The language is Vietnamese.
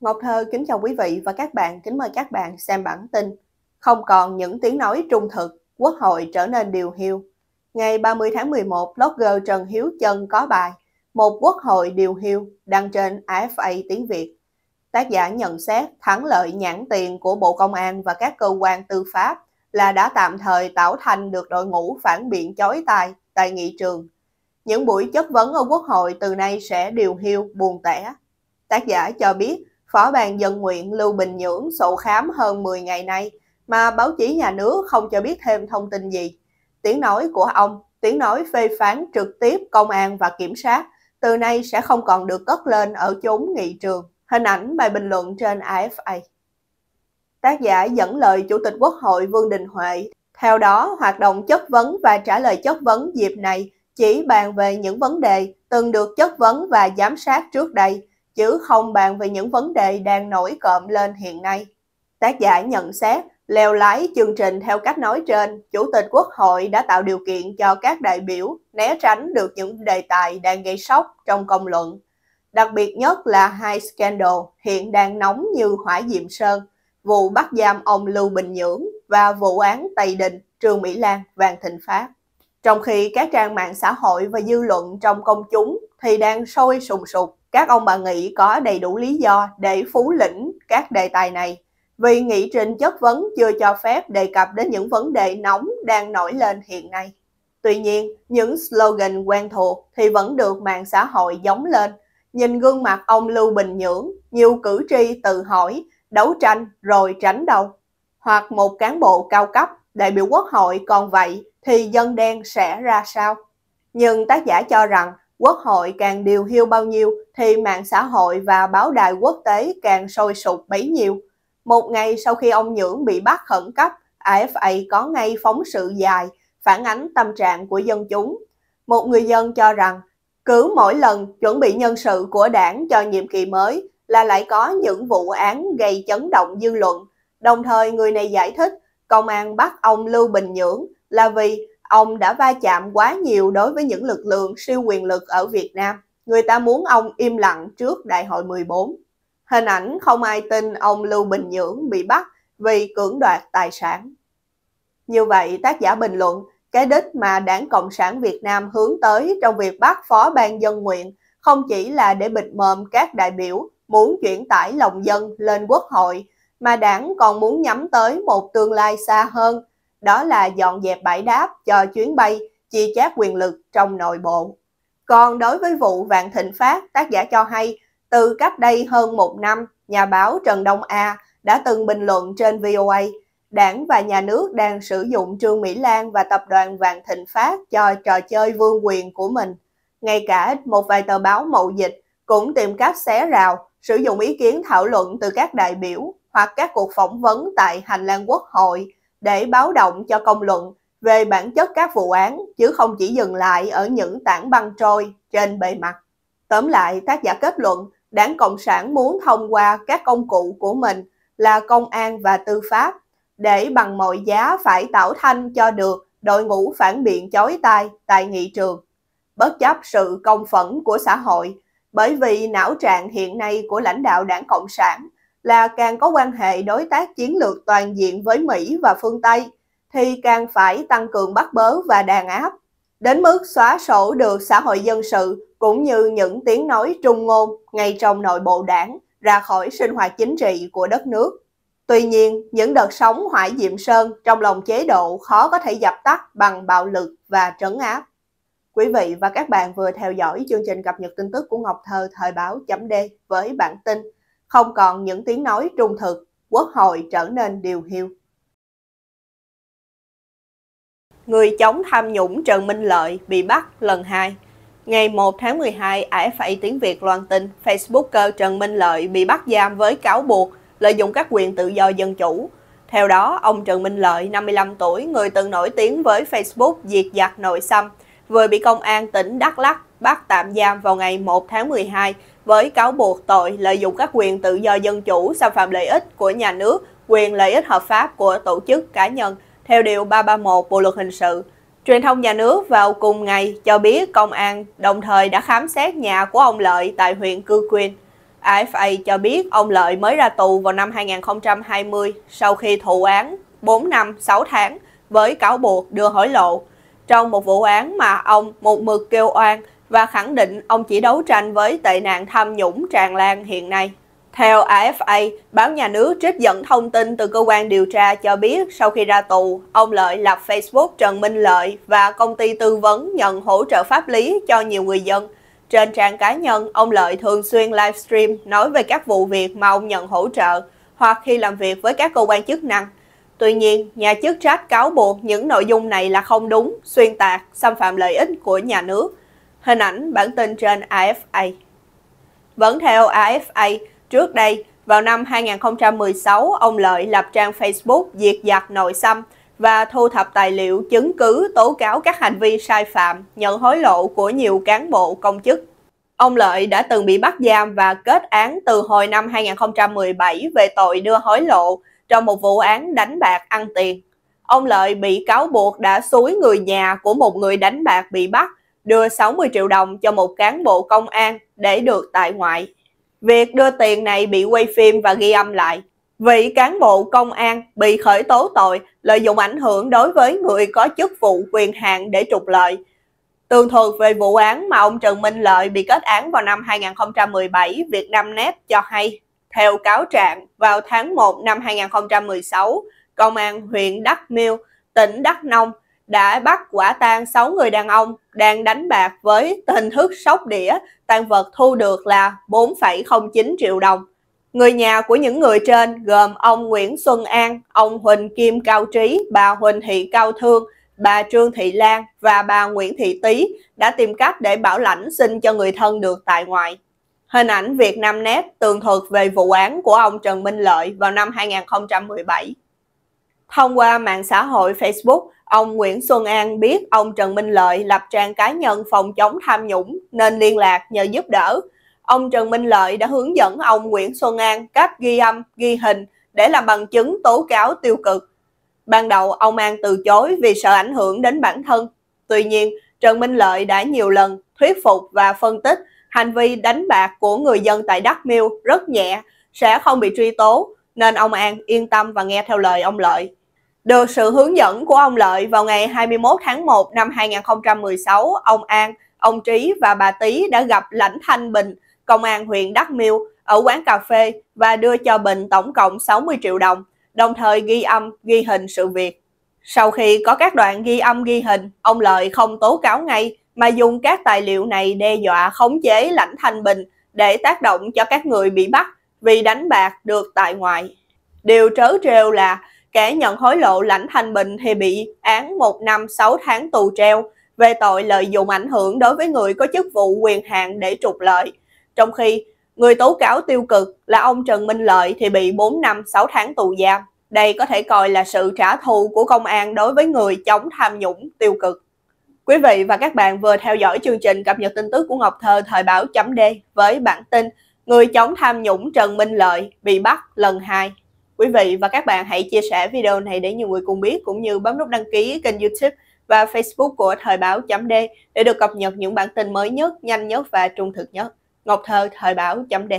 Ngọc Thơ kính chào quý vị và các bạn, kính mời các bạn xem bản tin. Không còn những tiếng nói trung thực, Quốc hội trở nên điều hiu. Ngày 30 tháng 11, blogger Trần Hiếu Trân có bài Một Quốc hội điều hiu đăng trên AFA tiếng Việt. Tác giả nhận xét thắng lợi nhãn tiền của Bộ Công an và các cơ quan tư pháp là đã tạm thời tạo thành được đội ngũ phản biện chói tai tại nghị trường. Những buổi chất vấn ở Quốc hội từ nay sẽ điều hiu buồn tẻ. Tác giả cho biết phó ban dân nguyện Lưu Bình Nhưỡng sổ khám hơn 10 ngày nay mà báo chí nhà nước không cho biết thêm thông tin gì. Tiếng nói của ông, tiếng nói phê phán trực tiếp công an và kiểm sát, từ nay sẽ không còn được cất lên ở chốn nghị trường. Hình ảnh bài bình luận trên AFA. Tác giả dẫn lời Chủ tịch Quốc hội Vương Đình Huệ. Theo đó, hoạt động chất vấn và trả lời chất vấn dịp này chỉ bàn về những vấn đề từng được chất vấn và giám sát trước đây, chứ không bàn về những vấn đề đang nổi cộm lên hiện nay. Tác giả nhận xét, leo lái chương trình theo cách nói trên, Chủ tịch Quốc hội đã tạo điều kiện cho các đại biểu né tránh được những đề tài đang gây sốc trong công luận. Đặc biệt nhất là hai scandal hiện đang nóng như hỏa diệm sơn, vụ bắt giam ông Lưu Bình Nhưỡng và vụ án Tây Đình, Trương Mỹ Lan, Vàng Thịnh Phát. Trong khi các trang mạng xã hội và dư luận trong công chúng thì đang sôi sùng sục các ông bà nghĩ có đầy đủ lý do để phú lĩnh các đề tài này vì nghị trình chất vấn chưa cho phép đề cập đến những vấn đề nóng đang nổi lên hiện nay. Tuy nhiên, những slogan quen thuộc thì vẫn được mạng xã hội giống lên. Nhìn gương mặt ông Lưu Bình Nhưỡng, nhiều cử tri tự hỏi, đấu tranh rồi tránh đâu. Hoặc một cán bộ cao cấp, đại biểu quốc hội còn vậy thì dân đen sẽ ra sao? Nhưng tác giả cho rằng Quốc hội càng điều hiu bao nhiêu thì mạng xã hội và báo đài quốc tế càng sôi sụp bấy nhiêu. Một ngày sau khi ông Nhưỡng bị bắt khẩn cấp, AFA có ngay phóng sự dài phản ánh tâm trạng của dân chúng. Một người dân cho rằng cứ mỗi lần chuẩn bị nhân sự của đảng cho nhiệm kỳ mới là lại có những vụ án gây chấn động dư luận. Đồng thời người này giải thích công an bắt ông Lưu Bình Nhưỡng là vì Ông đã va chạm quá nhiều đối với những lực lượng siêu quyền lực ở Việt Nam. Người ta muốn ông im lặng trước đại hội 14. Hình ảnh không ai tin ông Lưu Bình Nhưỡng bị bắt vì cưỡng đoạt tài sản. Như vậy, tác giả bình luận, cái đích mà Đảng Cộng sản Việt Nam hướng tới trong việc bắt phó ban dân nguyện không chỉ là để bịt mồm các đại biểu muốn chuyển tải lòng dân lên quốc hội, mà đảng còn muốn nhắm tới một tương lai xa hơn đó là dọn dẹp bãi đáp cho chuyến bay, chia chác quyền lực trong nội bộ. Còn đối với vụ Vạn Thịnh Phát, tác giả cho hay, từ cách đây hơn một năm, nhà báo Trần Đông A đã từng bình luận trên VOA, đảng và nhà nước đang sử dụng Trương Mỹ Lan và tập đoàn Vạn Thịnh Phát cho trò chơi vương quyền của mình. Ngay cả một vài tờ báo mậu dịch cũng tìm cách xé rào, sử dụng ý kiến thảo luận từ các đại biểu hoặc các cuộc phỏng vấn tại hành lang quốc hội để báo động cho công luận về bản chất các vụ án chứ không chỉ dừng lại ở những tảng băng trôi trên bề mặt. Tóm lại, tác giả kết luận Đảng Cộng sản muốn thông qua các công cụ của mình là công an và tư pháp để bằng mọi giá phải tạo thanh cho được đội ngũ phản biện chói tai tại nghị trường. Bất chấp sự công phẫn của xã hội, bởi vì não trạng hiện nay của lãnh đạo đảng Cộng sản là càng có quan hệ đối tác chiến lược toàn diện với Mỹ và phương Tây, thì càng phải tăng cường bắt bớ và đàn áp, đến mức xóa sổ được xã hội dân sự cũng như những tiếng nói trung ngôn ngay trong nội bộ đảng ra khỏi sinh hoạt chính trị của đất nước. Tuy nhiên, những đợt sóng hoại diệm sơn trong lòng chế độ khó có thể dập tắt bằng bạo lực và trấn áp. Quý vị và các bạn vừa theo dõi chương trình cập nhật tin tức của Ngọc Thơ thời báo chấm D với bản tin không còn những tiếng nói trung thực, quốc hội trở nên điều hiu. Người chống tham nhũng Trần Minh Lợi bị bắt lần 2 Ngày 1 tháng 12, AFA Tiếng Việt loan tin Facebooker Trần Minh Lợi bị bắt giam với cáo buộc lợi dụng các quyền tự do dân chủ. Theo đó, ông Trần Minh Lợi, 55 tuổi, người từng nổi tiếng với Facebook diệt giặc nội xâm, vừa bị công an tỉnh Đắk Lắk bắt tạm giam vào ngày 1 tháng 12 với cáo buộc tội lợi dụng các quyền tự do dân chủ xâm phạm lợi ích của nhà nước, quyền lợi ích hợp pháp của tổ chức cá nhân theo Điều 331 Bộ Luật Hình sự. Truyền thông nhà nước vào cùng ngày cho biết công an đồng thời đã khám xét nhà của ông Lợi tại huyện Cư Quyên. AFA cho biết ông Lợi mới ra tù vào năm 2020 sau khi thụ án 4 năm 6 tháng với cáo buộc đưa hối lộ trong một vụ án mà ông một mực kêu oan và khẳng định ông chỉ đấu tranh với tệ nạn tham nhũng tràn lan hiện nay. Theo AFA, báo nhà nước trích dẫn thông tin từ cơ quan điều tra cho biết sau khi ra tù, ông Lợi lập Facebook Trần Minh Lợi và công ty tư vấn nhận hỗ trợ pháp lý cho nhiều người dân. Trên trang cá nhân, ông Lợi thường xuyên livestream nói về các vụ việc mà ông nhận hỗ trợ hoặc khi làm việc với các cơ quan chức năng. Tuy nhiên, nhà chức trách cáo buộc những nội dung này là không đúng, xuyên tạc, xâm phạm lợi ích của nhà nước. Hình ảnh bản tin trên AFA. Vẫn theo AFA, trước đây, vào năm 2016, ông Lợi lập trang Facebook diệt giặc nội xâm và thu thập tài liệu chứng cứ tố cáo các hành vi sai phạm, nhận hối lộ của nhiều cán bộ công chức. Ông Lợi đã từng bị bắt giam và kết án từ hồi năm 2017 về tội đưa hối lộ, trong một vụ án đánh bạc ăn tiền. Ông Lợi bị cáo buộc đã xúi người nhà của một người đánh bạc bị bắt đưa 60 triệu đồng cho một cán bộ công an để được tại ngoại. Việc đưa tiền này bị quay phim và ghi âm lại. Vị cán bộ công an bị khởi tố tội lợi dụng ảnh hưởng đối với người có chức vụ quyền hạn để trục lợi. Tường thuật về vụ án mà ông Trần Minh Lợi bị kết án vào năm 2017, Việt Nam Net cho hay theo cáo trạng, vào tháng 1 năm 2016, Công an huyện Đắk Miêu, tỉnh Đắk Nông đã bắt quả tang 6 người đàn ông đang đánh bạc với hình thức sóc đĩa, tăng vật thu được là 4,09 triệu đồng. Người nhà của những người trên gồm ông Nguyễn Xuân An, ông Huỳnh Kim Cao Trí, bà Huỳnh Thị Cao Thương, bà Trương Thị Lan và bà Nguyễn Thị Tý đã tìm cách để bảo lãnh xin cho người thân được tại ngoại. Hình ảnh Việt Nam Net tường thuật về vụ án của ông Trần Minh Lợi vào năm 2017. Thông qua mạng xã hội Facebook, ông Nguyễn Xuân An biết ông Trần Minh Lợi lập trang cá nhân phòng chống tham nhũng nên liên lạc nhờ giúp đỡ. Ông Trần Minh Lợi đã hướng dẫn ông Nguyễn Xuân An cách ghi âm, ghi hình để làm bằng chứng tố cáo tiêu cực. Ban đầu ông An từ chối vì sợ ảnh hưởng đến bản thân. Tuy nhiên, Trần Minh Lợi đã nhiều lần thuyết phục và phân tích hành vi đánh bạc của người dân tại Đắk Miêu rất nhẹ, sẽ không bị truy tố, nên ông An yên tâm và nghe theo lời ông Lợi. Được sự hướng dẫn của ông Lợi vào ngày 21 tháng 1 năm 2016, ông An, ông Trí và bà Tý đã gặp Lãnh Thanh Bình, công an huyện Đắk Miêu ở quán cà phê và đưa cho Bình tổng cộng 60 triệu đồng, đồng thời ghi âm, ghi hình sự việc. Sau khi có các đoạn ghi âm ghi hình, ông Lợi không tố cáo ngay mà dùng các tài liệu này đe dọa khống chế lãnh thanh bình để tác động cho các người bị bắt vì đánh bạc được tại ngoại. Điều trớ trêu là kẻ nhận hối lộ lãnh thanh bình thì bị án 1 năm 6 tháng tù treo về tội lợi dụng ảnh hưởng đối với người có chức vụ quyền hạn để trục lợi. Trong khi người tố cáo tiêu cực là ông Trần Minh Lợi thì bị 4 năm 6 tháng tù giam. Đây có thể coi là sự trả thù của công an đối với người chống tham nhũng tiêu cực. Quý vị và các bạn vừa theo dõi chương trình cập nhật tin tức của Ngọc Thơ thời báo chấm D với bản tin Người chống tham nhũng Trần Minh Lợi bị bắt lần 2. Quý vị và các bạn hãy chia sẻ video này để nhiều người cùng biết cũng như bấm nút đăng ký kênh YouTube và Facebook của Thời báo chấm D để được cập nhật những bản tin mới nhất, nhanh nhất và trung thực nhất. Ngọc Thơ Thời báo chấm D